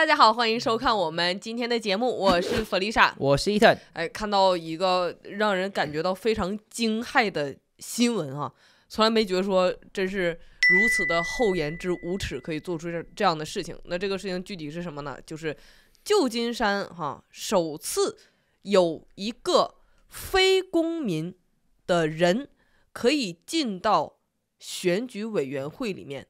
大家好，欢迎收看我们今天的节目，我是弗丽莎，我是伊藤。哎，看到一个让人感觉到非常惊骇的新闻啊！从来没觉得说真是如此的厚颜之无耻，可以做出这这样的事情。那这个事情具体是什么呢？就是旧金山哈首次有一个非公民的人可以进到选举委员会里面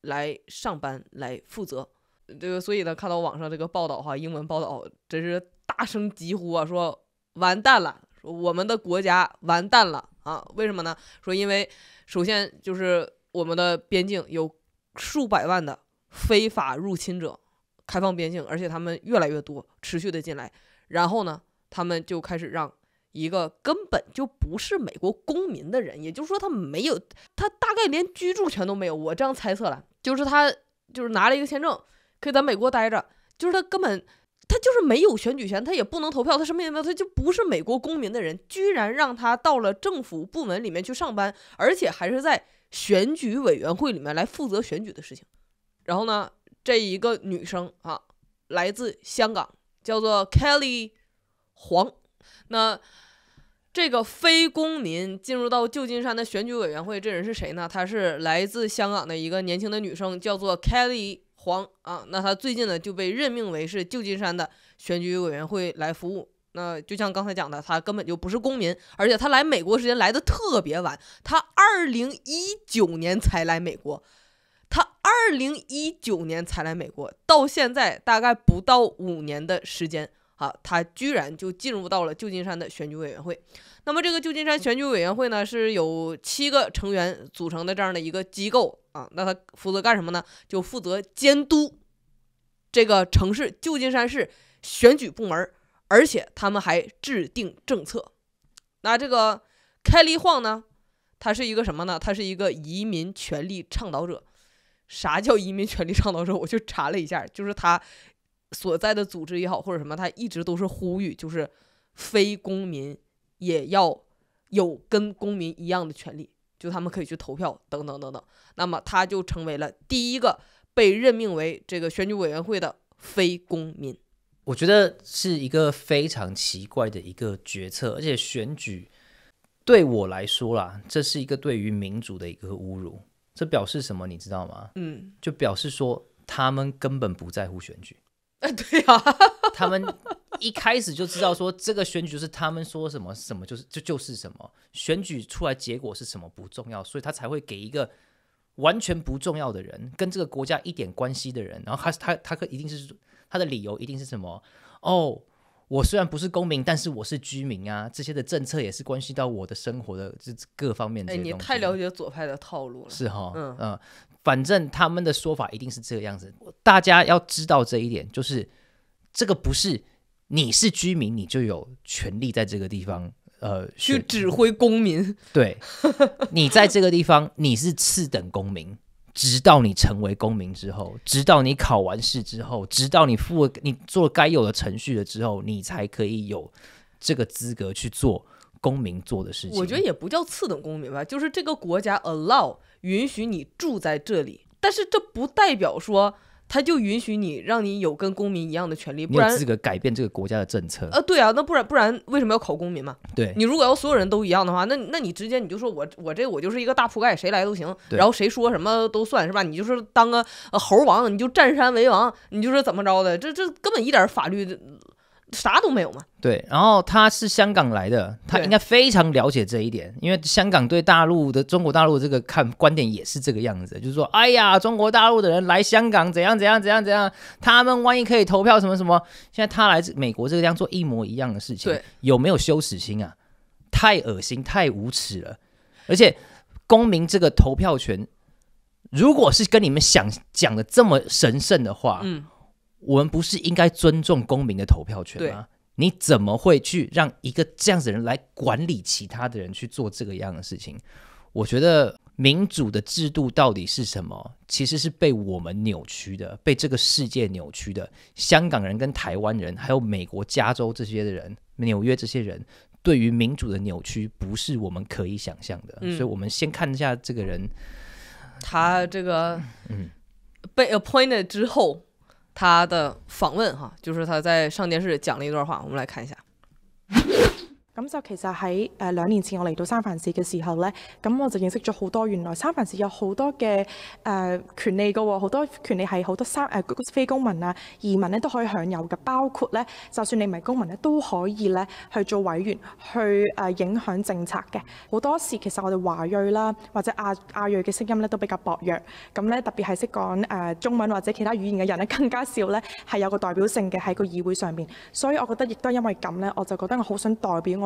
来上班，来负责。这个，所以呢，看到网上这个报道哈，英文报道真是大声疾呼啊，说完蛋了，说我们的国家完蛋了啊？为什么呢？说因为首先就是我们的边境有数百万的非法入侵者，开放边境，而且他们越来越多，持续的进来。然后呢，他们就开始让一个根本就不是美国公民的人，也就是说他没有，他大概连居住权都没有，我这样猜测了，就是他就是拿了一个签证。可以在美国待着，就是他根本他就是没有选举权，他也不能投票，他什么也没有，他就不是美国公民的人，居然让他到了政府部门里面去上班，而且还是在选举委员会里面来负责选举的事情。然后呢，这一个女生啊，来自香港，叫做 Kelly 黄。那这个非公民进入到旧金山的选举委员会，这人是谁呢？她是来自香港的一个年轻的女生，叫做 Kelly。黄啊，那他最近呢就被任命为是旧金山的选举委员会来服务。那就像刚才讲的，他根本就不是公民，而且他来美国时间来的特别晚，他二零一九年才来美国，他二零一九年才来美国，到现在大概不到五年的时间啊，他居然就进入到了旧金山的选举委员会。那么这个旧金山选举委员会呢，是有七个成员组成的这样的一个机构。啊，那他负责干什么呢？就负责监督这个城市旧金山市选举部门，而且他们还制定政策。那这个凯利晃呢，他是一个什么呢？他是一个移民权利倡导者。啥叫移民权利倡导者？我就查了一下，就是他所在的组织也好，或者什么，他一直都是呼吁，就是非公民也要有跟公民一样的权利。就他们可以去投票，等等等等。那么他就成为了第一个被任命为这个选举委员会的非公民。我觉得是一个非常奇怪的一个决策，而且选举对我来说啦，这是一个对于民主的一个侮辱。这表示什么，你知道吗？嗯，就表示说他们根本不在乎选举。对啊，他们一开始就知道说这个选举就是他们说什么什么就是就就是什么选举出来结果是什么不重要，所以他才会给一个完全不重要的人跟这个国家一点关系的人，然后他他他可一定是他的理由一定是什么哦，我虽然不是公民，但是我是居民啊，这些的政策也是关系到我的生活的这各方面的。哎，你太了解左派的套路了，是哈，嗯嗯。反正他们的说法一定是这个样子，大家要知道这一点，就是这个不是你是居民，你就有权利在这个地方呃去指挥公民。对，你在这个地方你是次等公民，直到你成为公民之后，直到你考完试之后，直到你付了你做该有的程序了之后，你才可以有这个资格去做公民做的事情。我觉得也不叫次等公民吧，就是这个国家 allow。允许你住在这里，但是这不代表说他就允许你让你有跟公民一样的权利，不然资格改变这个国家的政策啊？对啊，那不然不然为什么要考公民嘛？对你如果要所有人都一样的话，那那你直接你就说我我这我就是一个大铺盖，谁来都行，然后谁说什么都算是吧，你就是当个猴王，你就占山为王，你就是怎么着的？这这根本一点法律。啥都没有嘛？对，然后他是香港来的，他应该非常了解这一点，因为香港对大陆的中国大陆这个看观点也是这个样子，就是说，哎呀，中国大陆的人来香港怎样怎样怎样怎样，他们万一可以投票什么什么，现在他来自美国，这个样做一模一样的事情，对，有没有羞耻心啊？太恶心，太无耻了，而且公民这个投票权，如果是跟你们想讲的这么神圣的话，嗯。我们不是应该尊重公民的投票权吗？你怎么会去让一个这样子人来管理其他的人去做这个样的事情？我觉得民主的制度到底是什么？其实是被我们扭曲的，被这个世界扭曲的。香港人、跟台湾人，还有美国加州这些的人，纽约这些人，对于民主的扭曲，不是我们可以想象的。所以我们先看一下这个人，他这个嗯被 appointed 之后。他的访问哈，就是他在上电视讲了一段话，我们来看一下。咁就其實喺誒兩年前我嚟到三藩市嘅時候呢，咁我就認識咗好多原來三藩市有好多嘅誒權利噶喎，好多權利係好多三誒非公民啊移民咧都可以享有嘅，包括呢，就算你唔係公民咧都可以呢去做委員去誒影響政策嘅。好多時其實我哋華裔啦或者亞亞裔嘅聲音呢都比較薄弱，咁呢，特別係識講誒中文或者其他語言嘅人呢，更加少呢係有個代表性嘅喺個議會上面。所以我覺得亦都因為咁呢，我就覺得我好想代表我。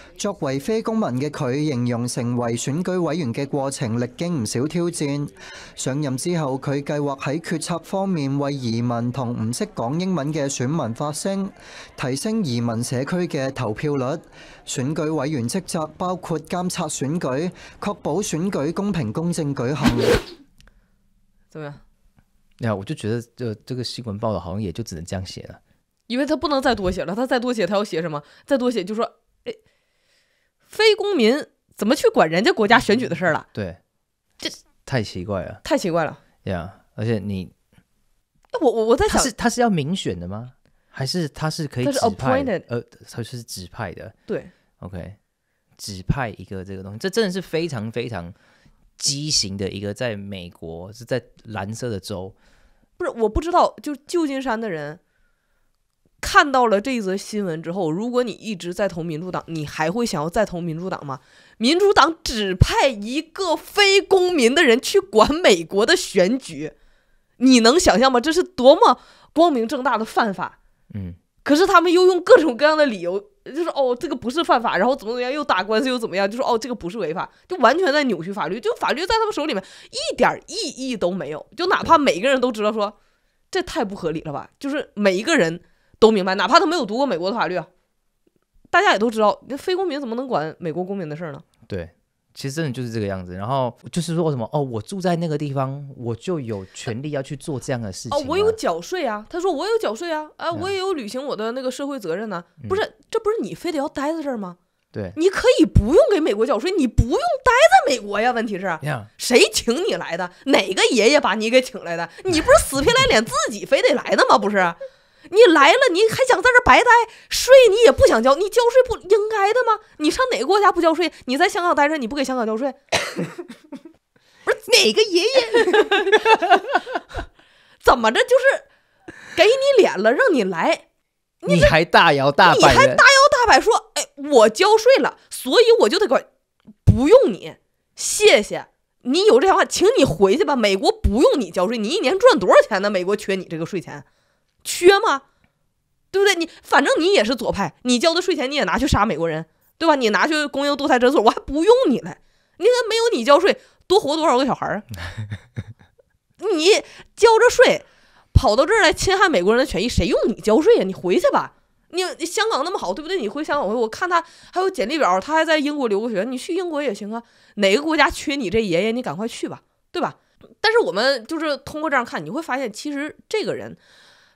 作为非公民嘅佢，形容成为选举委员嘅过程历经唔少挑战。上任之后，佢计划喺决策方面为移民同唔识讲英文嘅选民发声，提升移民社区嘅投票率。选举委员职责包括监察选举，确保选举公平公正举行。做咩呀？我就觉得，这这个新闻报道好像也就只能这样写了，因为他不能再多写了。他再多写，他要写什么？再多写就说。非公民怎么去管人家国家选举的事了？对，这太奇怪了，太奇怪了呀！而且你，我我我在想，他是他是要民选的吗？还是他是可以？他是 appointed，呃，他是指派的。对，OK，指派一个这个东西，这真的是非常非常畸形的一个，在美国是在蓝色的州，不是？我不知道，就旧金山的人。看到了这一则新闻之后，如果你一直在投民主党，你还会想要再投民主党吗？民主党只派一个非公民的人去管美国的选举，你能想象吗？这是多么光明正大的犯法！嗯，可是他们又用各种各样的理由，就说哦，这个不是犯法，然后怎么怎么样又打官司又怎么样，就说哦，这个不是违法，就完全在扭曲法律，就法律在他们手里面一点意义都没有。就哪怕每个人都知道说，这太不合理了吧，就是每一个人。都明白，哪怕他没有读过美国的法律，大家也都知道，那非公民怎么能管美国公民的事儿呢？对，其实真的就是这个样子。然后就是说什么哦，我住在那个地方，我就有权利要去做这样的事情。哦，我有缴税啊，他说我有缴税啊，啊，我也有履行我的那个社会责任呢。不是，这不是你非得要待在这儿吗？对，你可以不用给美国缴税，你不用待在美国呀。问题是，谁请你来的？哪个爷爷把你给请来的？你不是死皮赖脸自己非得来的吗？不是。你来了，你还想在这儿白待？税你也不想交？你交税不应该的吗？你上哪个国家不交税？你在香港待着，你不给香港交税？不是哪个爷爷？怎么着？就是给你脸了，让你来，你还大摇大，摆，你还大摇大摆说：“哎，我交税了，所以我就得管，不用你，谢谢。”你有这话，请你回去吧。美国不用你交税，你一年赚多少钱呢？美国缺你这个税钱。缺吗？对不对？你反正你也是左派，你交的税钱你也拿去杀美国人，对吧？你拿去供应堕胎诊所，我还不用你呢。那个没有你交税，多活多少个小孩啊？你交着税跑到这儿来侵害美国人的权益，谁用你交税呀？你回去吧。你香港那么好，对不对？你回香港去。我看他还有简历表，他还在英国留过学，你去英国也行啊。哪个国家缺你这爷爷？你赶快去吧，对吧？但是我们就是通过这样看，你会发现，其实这个人。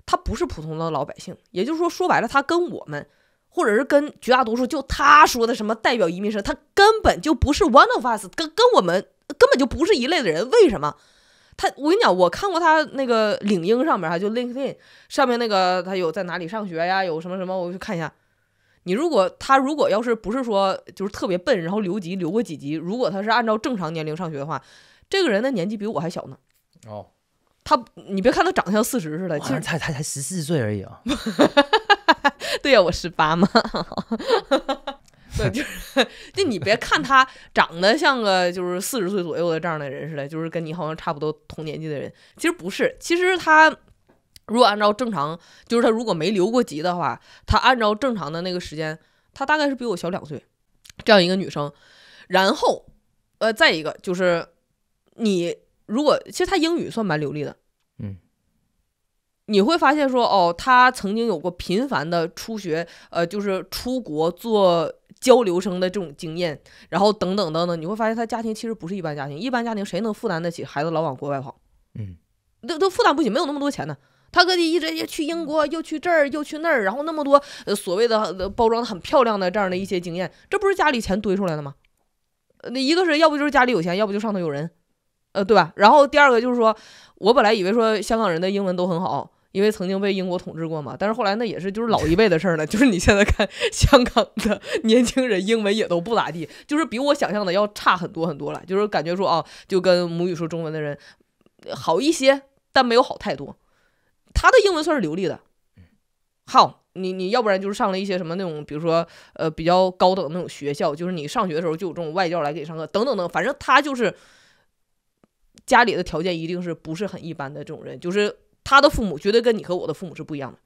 他不是普通的老百姓，也就是说，说白了，他跟我们，或者是跟绝大多数，就他说的什么代表移民生，他根本就不是 one of us，跟跟我们根本就不是一类的人。为什么？他，我跟你讲，我看过他那个领英上面，哈，就 LinkedIn 上面那个，他有在哪里上学呀，有什么什么，我去看一下。你如果他如果要是不是说就是特别笨，然后留级留过几级，如果他是按照正常年龄上学的话，这个人的年纪比我还小呢。哦。他，你别看他长相四十似的，其实才才才十四岁而已啊。对呀，我十八嘛。对，就是，就你别看他长得像个就是四十岁左右的这样的人似的，就是跟你好像差不多同年纪的人，其实不是。其实他如果按照正常，就是他如果没留过级的话，他按照正常的那个时间，他大概是比我小两岁，这样一个女生。然后，呃，再一个就是你。如果其实他英语算蛮流利的，嗯，你会发现说哦，他曾经有过频繁的初学，呃，就是出国做交流生的这种经验，然后等等等等，你会发现他家庭其实不是一般家庭，一般家庭谁能负担得起孩子老往国外跑？嗯，都都负担不起，没有那么多钱呢。他哥就一直又去英国，又去这儿，又去那儿，然后那么多呃所谓的包装的很漂亮的这样的一些经验，这不是家里钱堆出来的吗？那一个是要不就是家里有钱，要不就上头有人。呃，对吧？然后第二个就是说，我本来以为说香港人的英文都很好，因为曾经被英国统治过嘛。但是后来那也是就是老一辈的事儿了，就是你现在看香港的年轻人英文也都不咋地，就是比我想象的要差很多很多了。就是感觉说啊，就跟母语说中文的人好一些，但没有好太多。他的英文算是流利的，好，你你要不然就是上了一些什么那种，比如说呃比较高等那种学校，就是你上学的时候就有这种外教来给你上课，等等等，反正他就是。家里的条件一定是不是很一般的这种人，就是他的父母绝对跟你和我的父母是不一样的。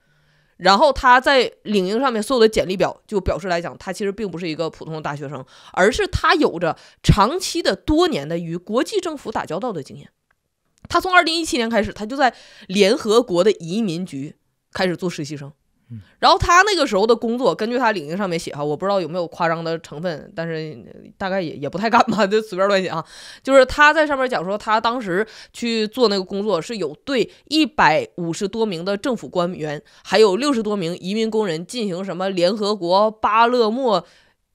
然后他在领英上面所有的简历表就表示来讲，他其实并不是一个普通的大学生，而是他有着长期的、多年的与国际政府打交道的经验。他从二零一七年开始，他就在联合国的移民局开始做实习生。然后他那个时候的工作，根据他领英上面写哈，我不知道有没有夸张的成分，但是大概也也不太敢吧，就随便乱写啊。就是他在上面讲说，他当时去做那个工作，是有对一百五十多名的政府官员，还有六十多名移民工人进行什么联合国巴勒莫。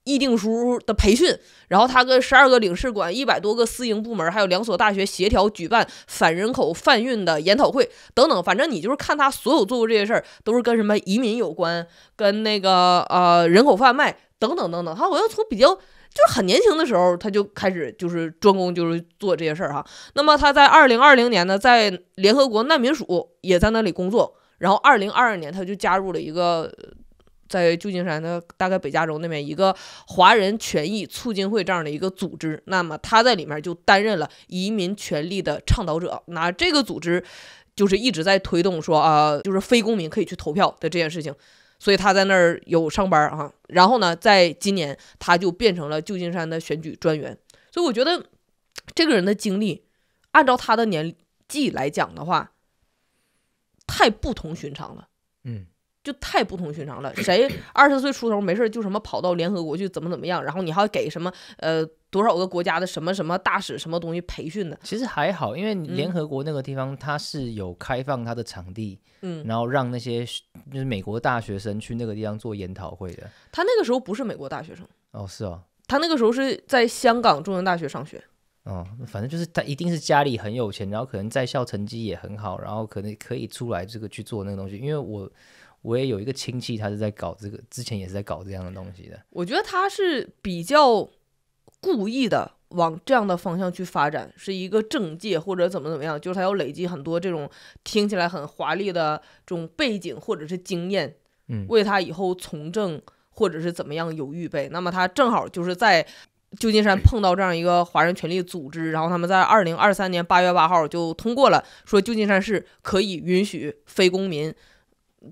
议定书的培训，然后他跟十二个领事馆、一百多个私营部门，还有两所大学协调举办反人口贩运的研讨会等等。反正你就是看他所有做过这些事儿，都是跟什么移民有关，跟那个呃人口贩卖等等等等。他我像从比较就是很年轻的时候他就开始就是专攻就是做这些事儿哈。那么他在二零二零年呢，在联合国难民署也在那里工作，然后二零二二年他就加入了一个。在旧金山的大概北加州那边一个华人权益促进会这样的一个组织，那么他在里面就担任了移民权利的倡导者。那这个组织就是一直在推动说啊，就是非公民可以去投票的这件事情。所以他在那儿有上班啊。然后呢，在今年他就变成了旧金山的选举专员。所以我觉得这个人的经历，按照他的年纪来讲的话，太不同寻常了。就太不同寻常了。谁 二十岁出头没事就什么跑到联合国去怎么怎么样？然后你还给什么呃多少个国家的什么什么大使什么东西培训的？其实还好，因为联合国那个地方它是有开放它的场地，嗯，然后让那些就是美国大学生去那个地方做研讨会的。他那个时候不是美国大学生哦，是哦，他那个时候是在香港中文大学上学。哦，反正就是他一定是家里很有钱，然后可能在校成绩也很好，然后可能可以出来这个去做那个东西。因为我。我也有一个亲戚，他是在搞这个，之前也是在搞这样的东西的。我觉得他是比较故意的往这样的方向去发展，是一个政界或者怎么怎么样，就是他要累积很多这种听起来很华丽的这种背景或者是经验，嗯，为他以后从政或者是怎么样有预备。那么他正好就是在旧金山碰到这样一个华人权利组织，然后他们在二零二三年八月八号就通过了，说旧金山市可以允许非公民。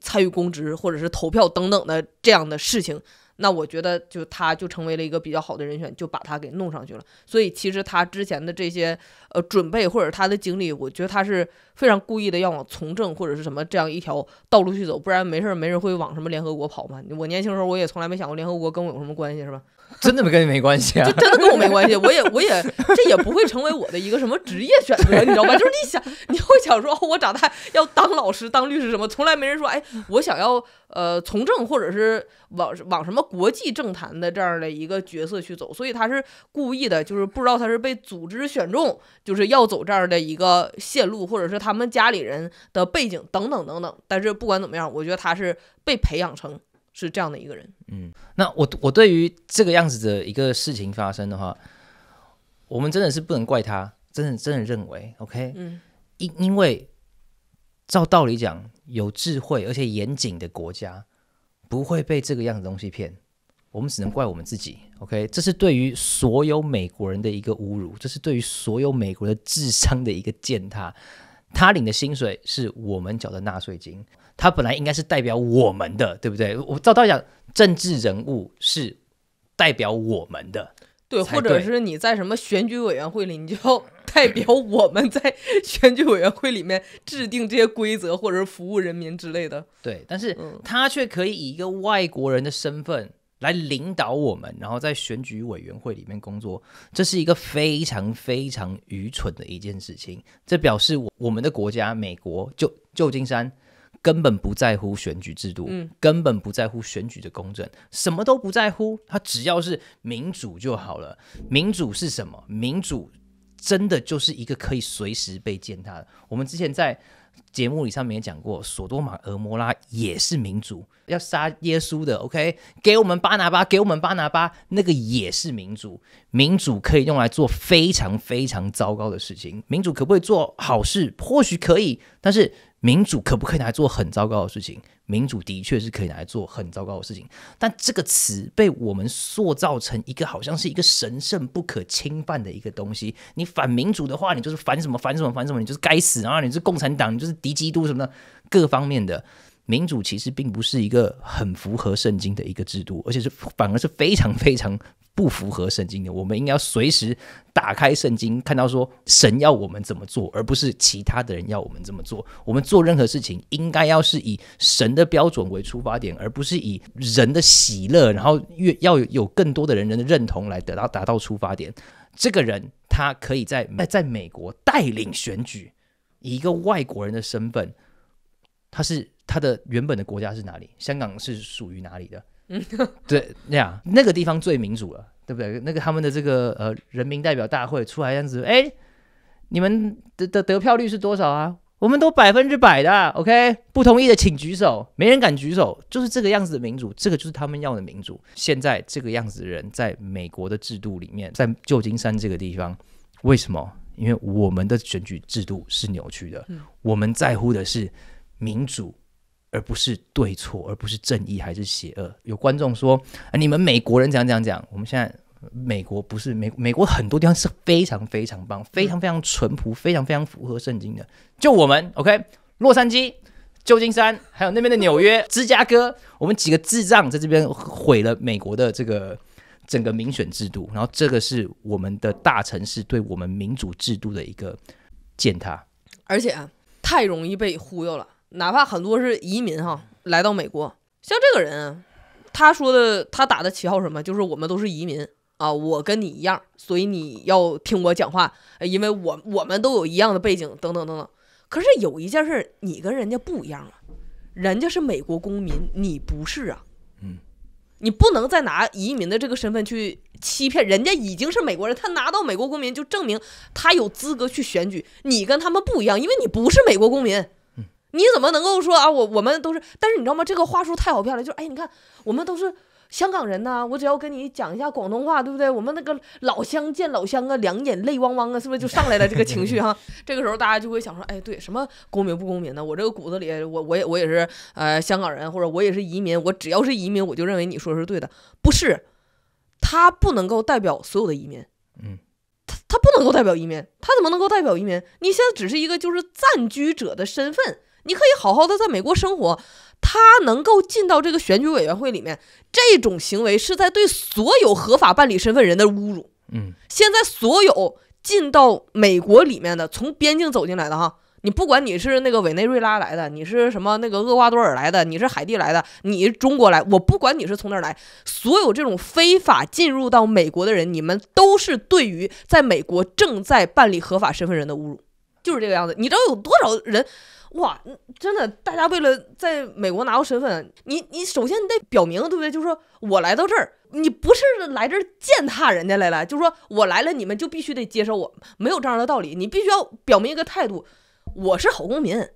参与公职或者是投票等等的这样的事情，那我觉得就他就成为了一个比较好的人选，就把他给弄上去了。所以其实他之前的这些呃准备或者他的经历，我觉得他是非常故意的要往从政或者是什么这样一条道路去走，不然没事儿没人会往什么联合国跑嘛。我年轻时候我也从来没想过联合国跟我有什么关系，是吧？真的没跟你没关系啊，就真的跟我没关系，我也我也这也不会成为我的一个什么职业选择，你知道吗？就是你想你会想说，哦，我长大要当老师、当律师什么，从来没人说，哎，我想要呃从政或者是往往什么国际政坛的这样的一个角色去走。所以他是故意的，就是不知道他是被组织选中，就是要走这样的一个线路，或者是他们家里人的背景等等等等。但是不管怎么样，我觉得他是被培养成。是这样的一个人，嗯，那我我对于这个样子的一个事情发生的话，我们真的是不能怪他，真的真的认为，OK，嗯，因因为照道理讲，有智慧而且严谨的国家不会被这个样子东西骗，我们只能怪我们自己，OK，这是对于所有美国人的一个侮辱，这是对于所有美国的智商的一个践踏，他领的薪水是我们缴的纳税金。他本来应该是代表我们的，对不对？我照道理讲，政治人物是代表我们的，对，或者是你在什么选举委员会里，你就要代表我们在选举委员会里面制定这些规则，或者是服务人民之类的。对，但是他却可以以一个外国人的身份来领导我们，然后在选举委员会里面工作，这是一个非常非常愚蠢的一件事情。这表示我我们的国家，美国，旧旧金山。根本不在乎选举制度，根本不在乎选举的公正，什么都不在乎，他只要是民主就好了。民主是什么？民主真的就是一个可以随时被践踏的。我们之前在节目里上面也讲过，索多玛、俄摩拉也是民主，要杀耶稣的。OK，给我们巴拿巴，给我们巴拿巴，那个也是民主。民主可以用来做非常非常糟糕的事情。民主可不可以做好事？或许可以，但是。民主可不可以拿来做很糟糕的事情？民主的确是可以拿来做很糟糕的事情，但这个词被我们塑造成一个好像是一个神圣不可侵犯的一个东西。你反民主的话，你就是反什么反什么反什么，你就是该死啊！你是共产党，你就是敌基督什么的，各方面的。民主其实并不是一个很符合圣经的一个制度，而且是 反而是非常非常不符合圣经的。我们应该随时打开圣经，看到说神要我们怎么做，而不是其他的人要我们怎么做。我们做任何事情应该要是以神的标准为出发点，而不是以人的喜乐，然后越要有更多的人人的认同来得到达到出发点。这个人他可以在在在美国带领选举，以一个外国人的身份，他是。他的原本的国家是哪里？香港是属于哪里的？对，那样那个地方最民主了，对不对？那个他们的这个呃人民代表大会出来这样子，哎，你们的的得票率是多少啊？我们都百分之百的，OK，不同意的请举手，没人敢举手，就是这个样子的民主，这个就是他们要的民主。现在这个样子的人在美国的制度里面，在旧金山这个地方，为什么？因为我们的选举制度是扭曲的，我们在乎的是民主。而不是对错，而不是正义还是邪恶。有观众说：“你们美国人讲讲讲，我们现在美国不是美美国很多地方是非常非常棒，非常非常淳朴，非常非常符合圣经的。就我们，OK，洛杉矶、旧金山，还有那边的纽约、芝加哥，我们几个智障在这边毁了美国的这个整个民选制度。然后这个是我们的大城市对我们民主制度的一个践踏，而且啊、太容易被忽悠了。”哪怕很多是移民哈，来到美国，像这个人，他说的，他打的旗号什么？就是我们都是移民啊，我跟你一样，所以你要听我讲话，因为我我们都有一样的背景，等等等等。可是有一件事，你跟人家不一样啊，人家是美国公民，你不是啊。嗯，你不能再拿移民的这个身份去欺骗人家，已经是美国人，他拿到美国公民就证明他有资格去选举。你跟他们不一样，因为你不是美国公民。你怎么能够说啊？我我们都是，但是你知道吗？这个话术太好骗了。就哎，你看我们都是香港人呐，我只要跟你讲一下广东话，对不对？我们那个老乡见老乡啊，两眼泪汪汪啊，是不是就上来了这个情绪哈？这个时候大家就会想说，哎，对，什么公民不公民的？我这个骨子里，我我也我也是呃香港人，或者我也是移民。我只要是移民，我就认为你说的是对的。不是，他不能够代表所有的移民。嗯，他他不能够代表移民，他怎么能够代表移民？你现在只是一个就是暂居者的身份。你可以好好的在美国生活，他能够进到这个选举委员会里面，这种行为是在对所有合法办理身份人的侮辱。嗯，现在所有进到美国里面的，从边境走进来的哈，你不管你是那个委内瑞拉来的，你是什么那个厄瓜多尔来的，你是海地来的，你中国来，我不管你是从哪儿来，所有这种非法进入到美国的人，你们都是对于在美国正在办理合法身份人的侮辱，就是这个样子。你知道有多少人？哇，真的，大家为了在美国拿到身份，你你首先你得表明，对不对？就是说我来到这儿，你不是来这儿践踏人家来了，就是说我来了，你们就必须得接受我，没有这样的道理。你必须要表明一个态度，我是好公民，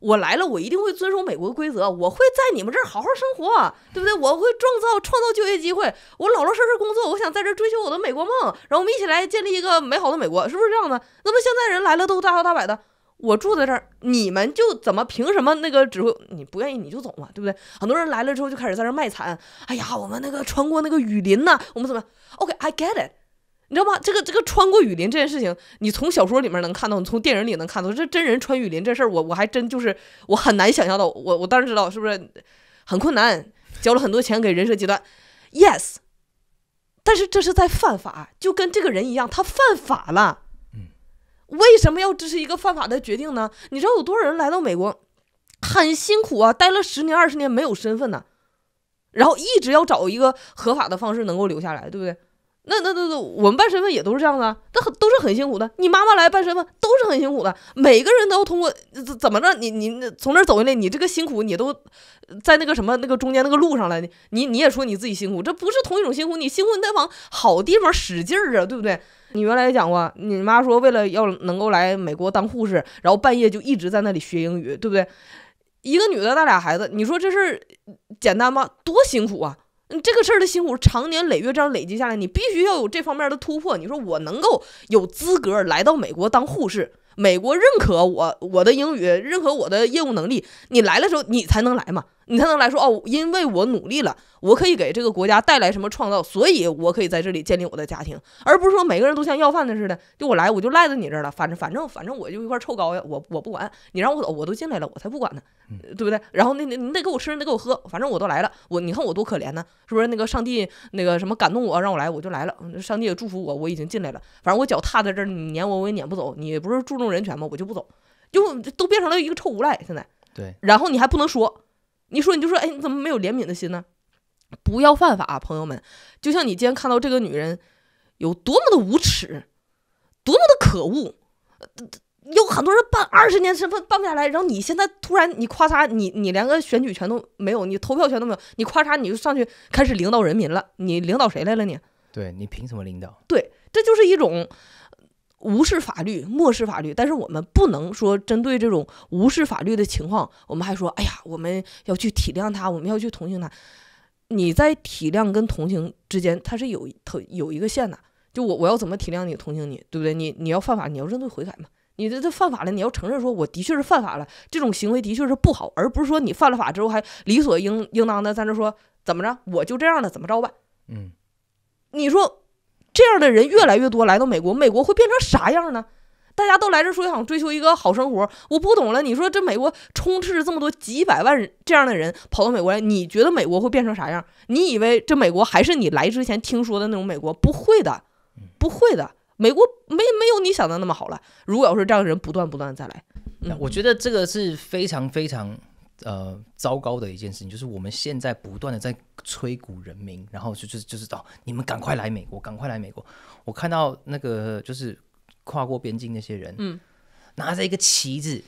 我来了，我一定会遵守美国规则，我会在你们这儿好好生活，对不对？我会创造创造就业机会，我老老实实工作，我想在这儿追求我的美国梦，然后我们一起来建立一个美好的美国，是不是这样的？那么现在人来了都大摇大摆的。我住在这儿，你们就怎么凭什么那个指挥？你不愿意你就走嘛，对不对？很多人来了之后就开始在那卖惨，哎呀，我们那个穿过那个雨林呢，我们怎么？OK，I get it，你知道吗？这个这个穿过雨林这件事情，你从小说里面能看到，你从电影里能看到，这真人穿雨林这事儿，我我还真就是我很难想象到。我我当然知道，是不是很困难？交了很多钱给人设阶段，Yes，但是这是在犯法，就跟这个人一样，他犯法了。为什么要支持一个犯法的决定呢？你知道有多少人来到美国很辛苦啊，待了十年二十年没有身份呢，然后一直要找一个合法的方式能够留下来，对不对？那那那那我们办身份也都是这样的，那很都是很辛苦的。你妈妈来办身份都是很辛苦的，每个人都要通过怎怎么着？你你那从那儿走下来，你这个辛苦你都在那个什么那个中间那个路上了。你你也说你自己辛苦，这不是同一种辛苦。你新婚得往好地方使劲儿啊，对不对？你原来也讲过，你妈说为了要能够来美国当护士，然后半夜就一直在那里学英语，对不对？一个女的带俩孩子，你说这事儿简单吗？多辛苦啊！这个事儿的辛苦，长年累月这样累积下来，你必须要有这方面的突破。你说我能够有资格来到美国当护士，美国认可我我的英语，认可我的业务能力，你来的时候你才能来嘛。你才能来说哦，因为我努力了，我可以给这个国家带来什么创造，所以我可以在这里建立我的家庭，而不是说每个人都像要饭的似的，就我来我就赖在你这儿了，反正反正反正我就一块臭膏呀，我我不管，你让我走我都进来了，我才不管呢，对不对？然后那那你得给我吃，你得给我喝，反正我都来了，我你看我多可怜呢，是不是？那个上帝那个什么感动我让我来我就来了，上帝也祝福我，我已经进来了，反正我脚踏在这儿，你撵我我也撵不走，你不是注重人权吗？我就不走，就都变成了一个臭无赖。现在对，然后你还不能说。你说你就说，哎，你怎么没有怜悯的心呢？不要犯法，朋友们。就像你今天看到这个女人有多么的无耻，多么的可恶。有很多人办二十年身份办不下来，然后你现在突然你咔嚓，你你连个选举权都没有，你投票权都没有，你咔嚓你就上去开始领导人民了，你领导谁来了你？对你凭什么领导？对，这就是一种。无视法律，漠视法律，但是我们不能说针对这种无视法律的情况，我们还说，哎呀，我们要去体谅他，我们要去同情他。你在体谅跟同情之间，它是有特有一个线的。就我，我要怎么体谅你，同情你，对不对？你你要犯法，你要认罪悔改嘛。你这这犯法了，你要承认说我的确是犯法了，这种行为的确是不好，而不是说你犯了法之后还理所应应当的在那说怎么着，我就这样了，怎么着吧？嗯，你说。这样的人越来越多来到美国，美国会变成啥样呢？大家都来这说想追求一个好生活，我不懂了。你说这美国充斥着这么多几百万这样的人跑到美国来，你觉得美国会变成啥样？你以为这美国还是你来之前听说的那种美国？不会的，不会的，美国没没有你想的那么好了。如果要是这样的人不断不断再来，我觉得这个是非常非常。呃，糟糕的一件事情就是我们现在不断的在催鼓人民，然后就就就是哦，你们赶快来美国，赶快来美国！我看到那个就是跨过边境那些人，嗯，拿着一个旗子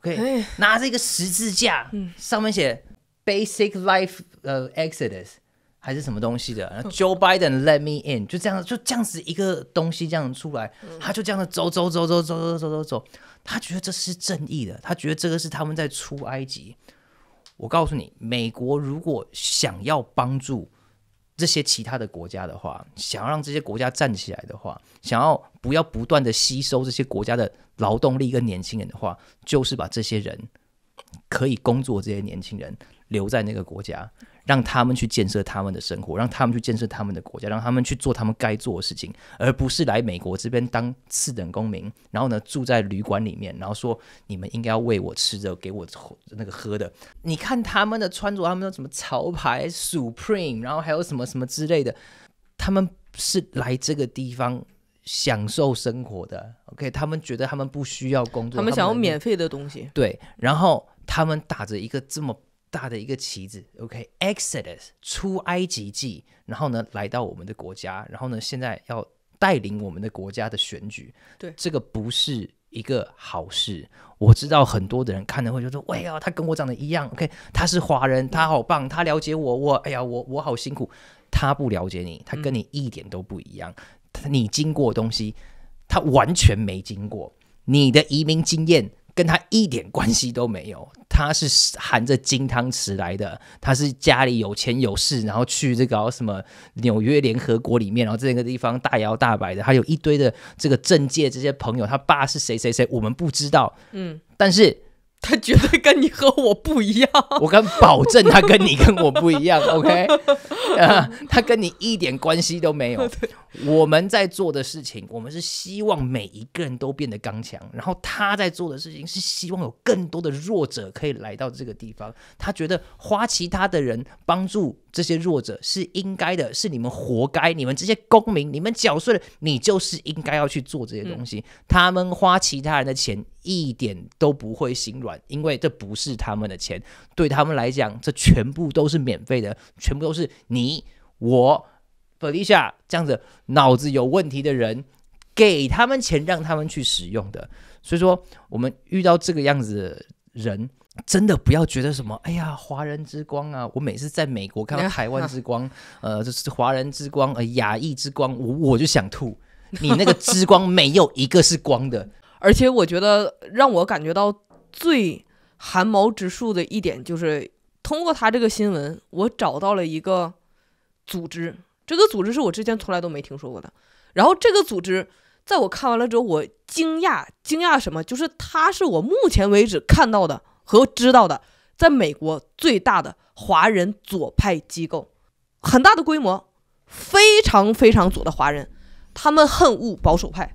，OK，拿着一个十字架，嗯，上面写 “Basic Life” 呃，Exodus 还是什么东西的，然后 Joe Biden let me in，就这样就这样子一个东西这样出来，他就这样的走走走走走走走走走，他觉得这是正义的，他觉得这个是他们在出埃及。我告诉你，美国如果想要帮助这些其他的国家的话，想要让这些国家站起来的话，想要不要不断的吸收这些国家的劳动力跟年轻人的话，就是把这些人可以工作这些年轻人留在那个国家。让他们去建设他们的生活，让他们去建设他们的国家，让他们去做他们该做的事情，而不是来美国这边当次等公民，然后呢住在旅馆里面，然后说你们应该要喂我吃的，给我那个喝的。你看他们的穿着，他们什么潮牌 Supreme，然后还有什么什么之类的，他们是来这个地方享受生活的。OK，他们觉得他们不需要工作，他们想要免费的东西。对，然后他们打着一个这么。大的一个旗子，OK，Exodus 出埃及记，然后呢，来到我们的国家，然后呢，现在要带领我们的国家的选举，对这个不是一个好事。我知道很多的人看的会就说，喂啊，他跟我长得一样，OK，他是华人，他好棒，他了解我，我，哎呀，我我好辛苦，他不了解你，他跟你一点都不一样，他你经过东西，他完全没经过你的移民经验。跟他一点关系都没有，他是含着金汤匙来的，他是家里有钱有势，然后去这个什么纽约联合国里面，然后这个地方大摇大摆的，他有一堆的这个政界这些朋友，他爸是谁谁谁我们不知道，嗯，但是。他绝对跟你和我不一样，我敢保证他跟你跟我不一样，OK？他跟你一点关系都没有。我们在做的事情，我们是希望每一个人都变得刚强，然后他在做的事情是希望有更多的弱者可以来到这个地方。他觉得花其他的人帮助。这些弱者是应该的，是你们活该。你们这些公民，你们缴税了，你就是应该要去做这些东西。他们花其他人的钱，一点都不会心软，因为这不是他们的钱，对他们来讲，这全部都是免费的，全部都是你、我、布丽夏这样子脑子有问题的人给他们钱，让他们去使用的。所以说，我们遇到这个样子的人。真的不要觉得什么，哎呀，华人之光啊！我每次在美国看到台湾之光，呃，就是华人之光，呃，亚裔之光，我我就想吐。你那个之光没有一个是光的，而且我觉得让我感觉到最寒毛直竖的一点就是，通过他这个新闻，我找到了一个组织，这个组织是我之前从来都没听说过的。然后这个组织在我看完了之后，我惊讶惊讶什么？就是他是我目前为止看到的。和知道的，在美国最大的华人左派机构，很大的规模，非常非常左的华人，他们恨恶保守派，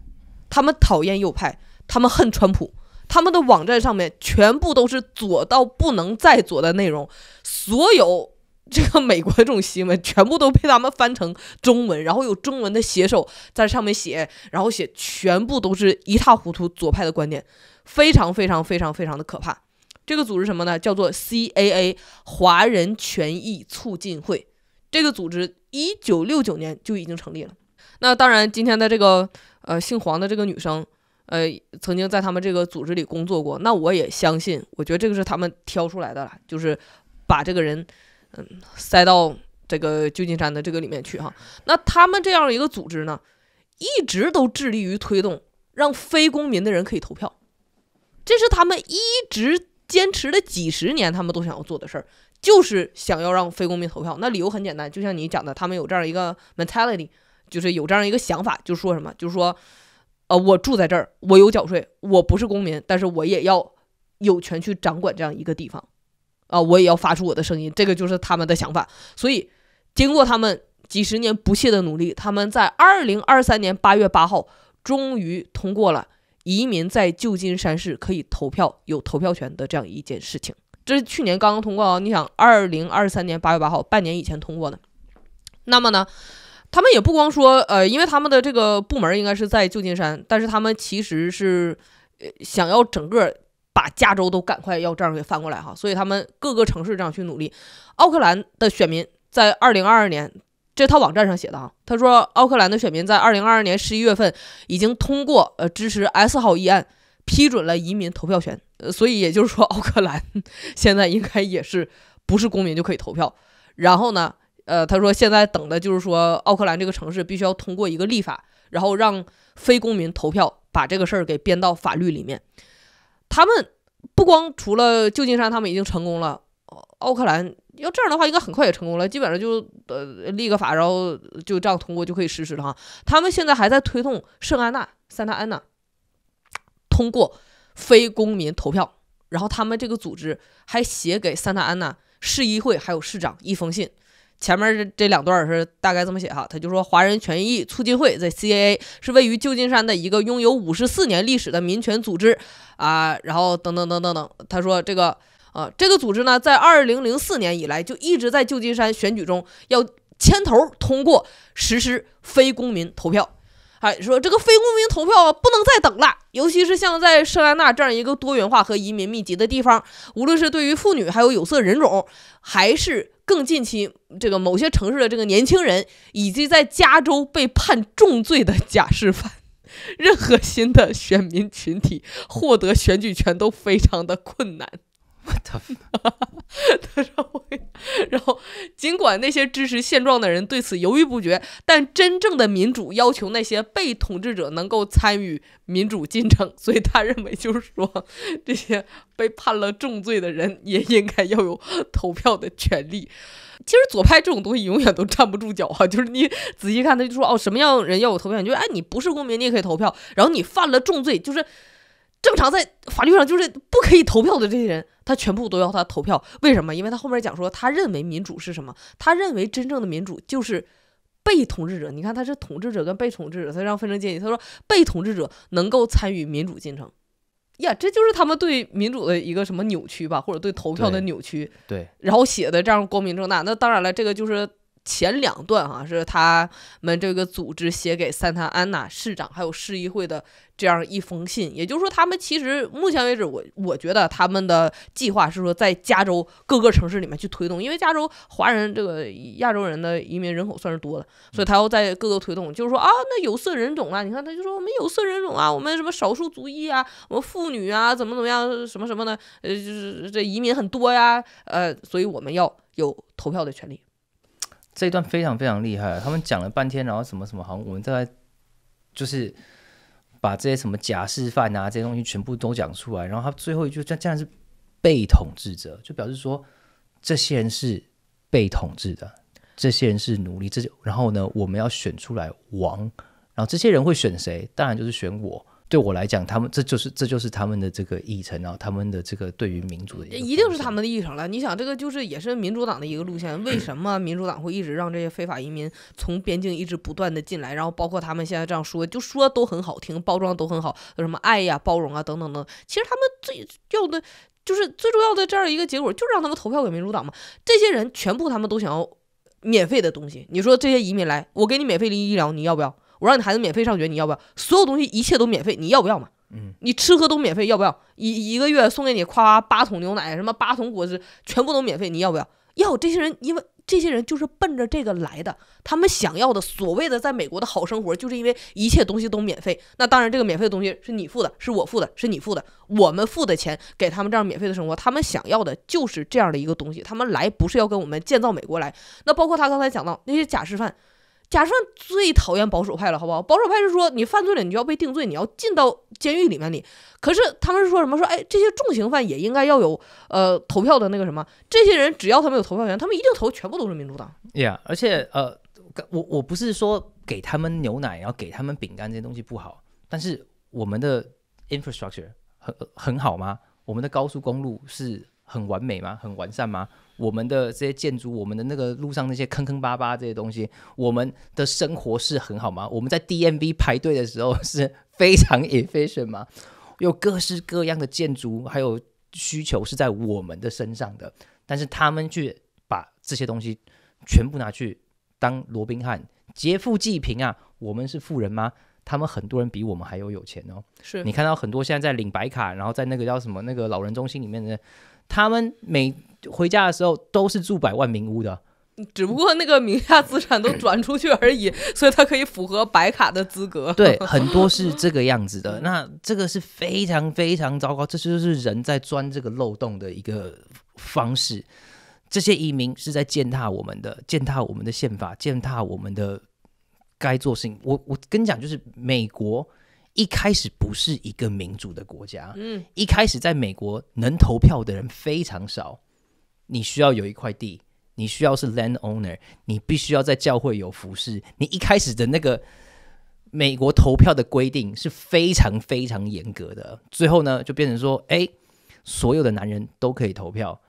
他们讨厌右派，他们恨川普，他们的网站上面全部都是左到不能再左的内容，所有这个美国的这种新闻全部都被他们翻成中文，然后有中文的写手在上面写，然后写全部都是一塌糊涂，左派的观点，非常非常非常非常的可怕。这个组织什么呢？叫做 CAA 华人权益促进会。这个组织一九六九年就已经成立了。那当然，今天的这个呃姓黄的这个女生，呃曾经在他们这个组织里工作过。那我也相信，我觉得这个是他们挑出来的，了，就是把这个人嗯塞到这个旧金山的这个里面去哈。那他们这样一个组织呢，一直都致力于推动让非公民的人可以投票。这是他们一直。坚持了几十年，他们都想要做的事儿，就是想要让非公民投票。那理由很简单，就像你讲的，他们有这样一个 mentality，就是有这样一个想法，就说什么，就是说，呃，我住在这儿，我有缴税，我不是公民，但是我也要有权去掌管这样一个地方，啊，我也要发出我的声音，这个就是他们的想法。所以，经过他们几十年不懈的努力，他们在二零二三年八月八号终于通过了。移民在旧金山市可以投票，有投票权的这样一件事情，这是去年刚刚通过啊！你想，二零二三年八月八号，半年以前通过的。那么呢，他们也不光说，呃，因为他们的这个部门应该是在旧金山，但是他们其实是呃想要整个把加州都赶快要这样给翻过来哈，所以他们各个城市这样去努力。奥克兰的选民在二零二二年。这他网站上写的啊，他说，奥克兰的选民在二零二二年十一月份已经通过呃支持 S 号议案批准了移民投票权，呃，所以也就是说，奥克兰 现在应该也是不是公民就可以投票。然后呢，呃，他说现在等的就是说，奥克兰这个城市必须要通过一个立法，然后让非公民投票，把这个事儿给编到法律里面。他们不光除了旧金山，他们已经成功了，奥克兰。要这样的话，应该很快也成功了，基本上就呃立个法，然后就这样通过就可以实施了哈。他们现在还在推动圣安娜 s 塔安娜通过非公民投票，然后他们这个组织还写给塔安娜市议会还有市长一封信，前面这这两段是大概这么写哈，他就说华人权益促进会在 CAA 是位于旧金山的一个拥有五十四年历史的民权组织啊，然后等等等等等，他说这个。啊，这个组织呢，在二零零四年以来就一直在旧金山选举中要牵头通过实施非公民投票。哎，说这个非公民投票不能再等了，尤其是像在圣安娜这样一个多元化和移民密集的地方，无论是对于妇女，还有有色人种，还是更近期这个某些城市的这个年轻人，以及在加州被判重罪的假释犯，任何新的选民群体获得选举权都非常的困难。我他，他说，然后尽管那些支持现状的人对此犹豫不决，但真正的民主要求那些被统治者能够参与民主进程。所以他认为，就是说，这些被判了重罪的人也应该要有投票的权利。其实左派这种东西永远都站不住脚啊！就是你仔细看，他就说哦，什么样人要有投票？你就哎，你不是公民，你也可以投票。然后你犯了重罪，就是。正常在法律上就是不可以投票的这些人，他全部都要他投票，为什么？因为他后面讲说，他认为民主是什么？他认为真正的民主就是被统治者。你看，他是统治者跟被统治者，他让分成阶级。他说，被统治者能够参与民主进程，呀，这就是他们对民主的一个什么扭曲吧，或者对投票的扭曲。对，然后写的这样光明正大。那当然了，这个就是。前两段哈是他们这个组织写给桑塔安娜市长还有市议会的这样一封信，也就是说，他们其实目前为止，我我觉得他们的计划是说在加州各个城市里面去推动，因为加州华人这个亚洲人的移民人口算是多的，所以他要在各个推动，就是说啊，那有色人种啊，你看他就说我们有色人种啊，我们什么少数族裔啊，我们妇女啊，怎么怎么样，什么什么的，呃，就是这移民很多呀，呃，所以我们要有投票的权利。这一段非常非常厉害，他们讲了半天，然后什么什么，好像我们在就是把这些什么假示范啊，这些东西全部都讲出来，然后他最后一句这竟然是被统治者，就表示说这些人是被统治的，这些人是奴隶，这就然后呢，我们要选出来王，然后这些人会选谁？当然就是选我。对我来讲，他们这就是这就是他们的这个议程，啊，他们的这个对于民主的，一定是他们的议程了。你想，这个就是也是民主党的一个路线。为什么民主党会一直让这些非法移民从边境一直不断的进来？然后包括他们现在这样说，就说都很好听，包装都很好，有什么爱呀、包容啊等等等。其实他们最要的就是最重要的这样一个结果，就是让他们投票给民主党嘛。这些人全部他们都想要免费的东西。你说这些移民来，我给你免费的医疗，你要不要？我让你孩子免费上学，你要不要？所有东西一切都免费，你要不要嘛？嗯，你吃喝都免费，要不要？一一个月送给你夸八桶牛奶，什么八桶果汁，全部都免费，你要不要？要这些人，因为这些人就是奔着这个来的，他们想要的所谓的在美国的好生活，就是因为一切东西都免费。那当然，这个免费的东西是你付的，是我付的，是你付的，我们付的钱给他们这样免费的生活，他们想要的就是这样的一个东西。他们来不是要跟我们建造美国来，那包括他刚才讲到那些假示范。假设最讨厌保守派了，好不好？保守派是说你犯罪了，你就要被定罪，你要进到监狱里面里。可是他们是说什么？说哎，这些重刑犯也应该要有呃投票的那个什么？这些人只要他们有投票权，他们一定投全部都是民主党。Yeah，而且呃，我我不是说给他们牛奶然后给他们饼干这些东西不好，但是我们的 infrastructure 很很好吗？我们的高速公路是。很完美吗？很完善吗？我们的这些建筑，我们的那个路上那些坑坑巴巴这些东西，我们的生活是很好吗？我们在 D N V 排队的时候是非常 efficient 吗？有各式各样的建筑，还有需求是在我们的身上的，但是他们却把这些东西全部拿去当罗宾汉劫富济贫啊！我们是富人吗？他们很多人比我们还要有钱哦。是你看到很多现在在领白卡，然后在那个叫什么那个老人中心里面的。他们每回家的时候都是住百万民屋的，只不过那个名下资产都转出去而已，所以他可以符合白卡的资格。对，很多是这个样子的。那这个是非常非常糟糕，这就是人在钻这个漏洞的一个方式。这些移民是在践踏我们的，践踏我们的宪法，践踏我们的该做事情。我我跟你讲，就是美国。一开始不是一个民主的国家，嗯，一开始在美国能投票的人非常少，你需要有一块地，你需要是 land owner，你必须要在教会有服饰，你一开始的那个美国投票的规定是非常非常严格的，最后呢就变成说，哎，所有的男人都可以投票。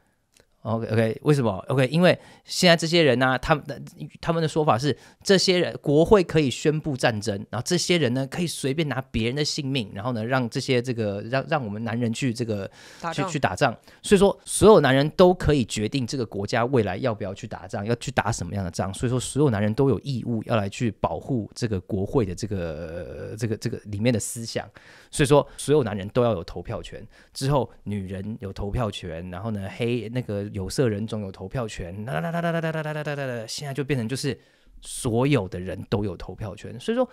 O K O K，为什么 O K？因为现在这些人呢，他们的他们的说法是，这些人国会可以宣布战争，然后这些人呢，可以随便拿别人的性命，然后呢，让这些这个让让我们男人去这个去去打仗。所以说，所有男人都可以决定这个国家未来要不要去打仗，要去打什么样的仗。所以说，所有男人都有义务要来去保护这个国会的这个这个这个里面的思想。所以说，所有男人都要有投票权。之后，女人有投票权，然后呢，黑那个。有色人种有投票权，哒哒哒哒哒哒哒哒哒哒现在就变成就是所有的人都有投票权。所以说，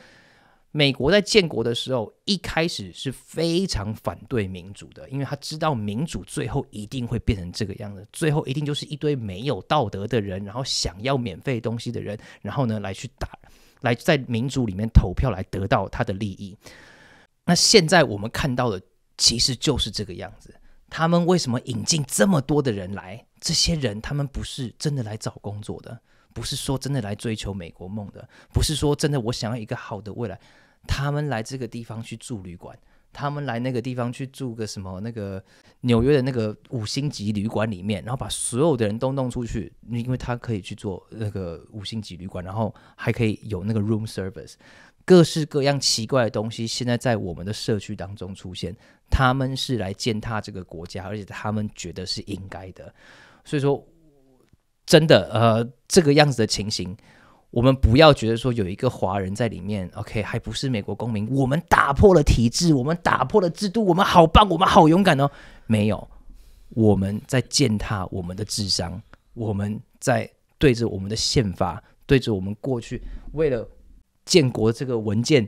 美国在建国的时候一开始是非常反对民主的，因为他知道民主最后一定会变成这个样子，最后一定就是一堆没有道德的人，然后想要免费东西的人，然后呢来去打来在民主里面投票来得到他的利益。那现在我们看到的其实就是这个样子。他们为什么引进这么多的人来？这些人他们不是真的来找工作的，不是说真的来追求美国梦的，不是说真的我想要一个好的未来。他们来这个地方去住旅馆，他们来那个地方去住个什么那个纽约的那个五星级旅馆里面，然后把所有的人都弄出去，因为他可以去做那个五星级旅馆，然后还可以有那个 room service，各式各样奇怪的东西现在在我们的社区当中出现，他们是来践踏这个国家，而且他们觉得是应该的。所以说，真的，呃，这个样子的情形，我们不要觉得说有一个华人在里面，OK，还不是美国公民，我们打破了体制，我们打破了制度，我们好棒，我们好勇敢哦。没有，我们在践踏我们的智商，我们在对着我们的宪法，对着我们过去为了建国这个文件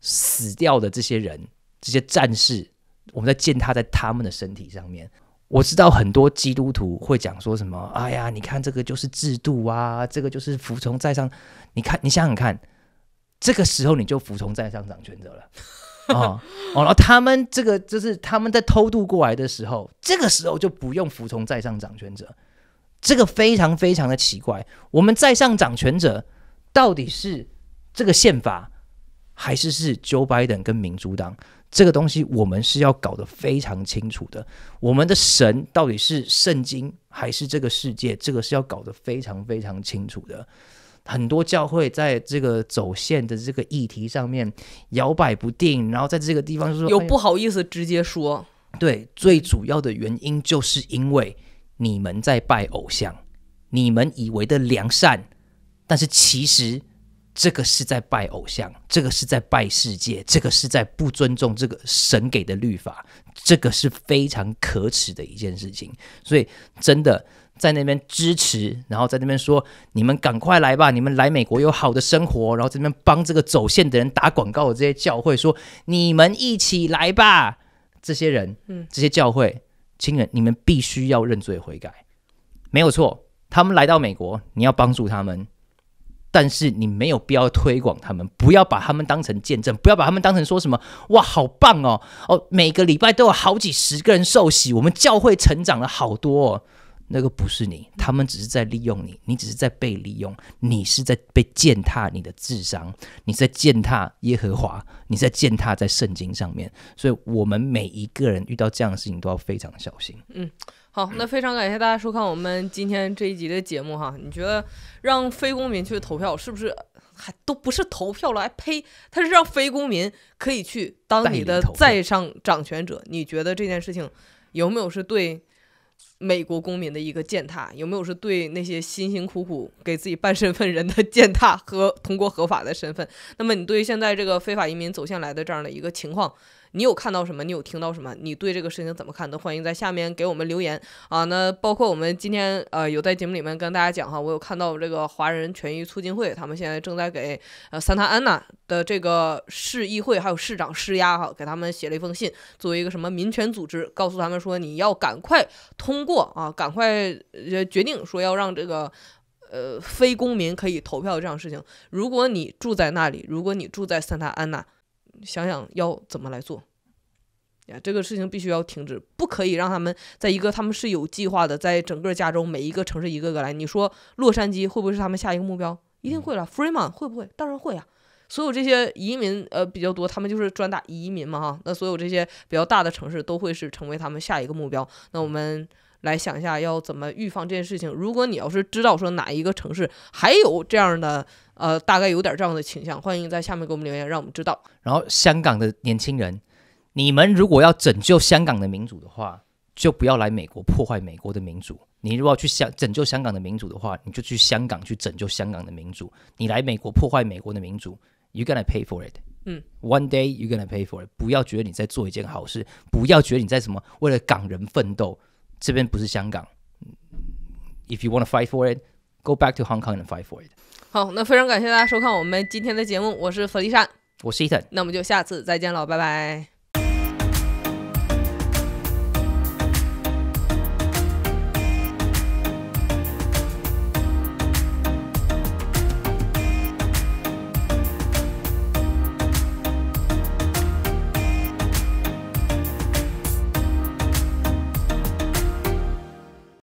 死掉的这些人、这些战士，我们在践踏在他们的身体上面。我知道很多基督徒会讲说什么？哎呀，你看这个就是制度啊，这个就是服从在上。你看，你想想看，这个时候你就服从在上掌权者了啊！哦，然后他们这个就是他们在偷渡过来的时候，这个时候就不用服从在上掌权者。这个非常非常的奇怪。我们在上掌权者到底是这个宪法，还是是 Joe Biden 跟民主党？这个东西我们是要搞得非常清楚的。我们的神到底是圣经还是这个世界？这个是要搞得非常非常清楚的。很多教会在这个走线的这个议题上面摇摆不定，然后在这个地方就说有不好意思直接说。对，最主要的原因就是因为你们在拜偶像，你们以为的良善，但是其实。这个是在拜偶像，这个是在拜世界，这个是在不尊重这个神给的律法，这个是非常可耻的一件事情。所以，真的在那边支持，然后在那边说：“你们赶快来吧，你们来美国有好的生活。”然后这边帮这个走线的人打广告的这些教会说：“你们一起来吧。”这些人，嗯，这些教会亲人，你们必须要认罪悔改，没有错。他们来到美国，你要帮助他们。但是你没有必要推广他们，不要把他们当成见证，不要把他们当成说什么哇好棒哦哦，每个礼拜都有好几十个人受洗，我们教会成长了好多。那个不是你，他们只是在利用你，你只是在被利用，你是在被践踏你的智商，你在践踏耶和华，你在践踏在圣经上面。所以，我们每一个人遇到这样的事情都要非常小心。嗯。好，那非常感谢大家收看我们今天这一集的节目哈。你觉得让非公民去投票是不是还都不是投票了？哎呸，他是让非公民可以去当你的在上掌权者。你觉得这件事情有没有是对美国公民的一个践踏？有没有是对那些辛辛苦苦给自己办身份人的践踏和通过合法的身份？那么你对现在这个非法移民走向来的这样的一个情况？你有看到什么？你有听到什么？你对这个事情怎么看？都欢迎在下面给我们留言啊！那包括我们今天呃有在节目里面跟大家讲哈，我有看到这个华人权益促进会，他们现在正在给呃桑塔安娜的这个市议会还有市长施压哈，给他们写了一封信，作为一个什么民权组织，告诉他们说你要赶快通过啊，赶快呃决定说要让这个呃非公民可以投票这样事情。如果你住在那里，如果你住在圣塔安娜。想想要怎么来做呀？这个事情必须要停止，不可以让他们在一个，他们是有计划的，在整个加州每一个城市一个个来。你说洛杉矶会不会是他们下一个目标？一定会了。Freeman 会不会？当然会啊！所有这些移民呃比较多，他们就是专打移民嘛哈。那所有这些比较大的城市都会是成为他们下一个目标。那我们。来想一下要怎么预防这件事情。如果你要是知道说哪一个城市还有这样的呃，大概有点这样的倾向，欢迎在下面给我们留言，让我们知道。然后，香港的年轻人，你们如果要拯救香港的民主的话，就不要来美国破坏美国的民主。你如果要去香拯救香港的民主的话，你就去香港去拯救香港的民主。你来美国破坏美国的民主，you gonna pay for it。嗯，one day you gonna pay for it。不要觉得你在做一件好事，不要觉得你在什么为了港人奋斗。这边不是香港，If you want to fight for it, go back to Hong Kong and fight for it。好，那非常感谢大家收看我们今天的节目，我是何立山，我是伊藤，那我们就下次再见了，拜拜。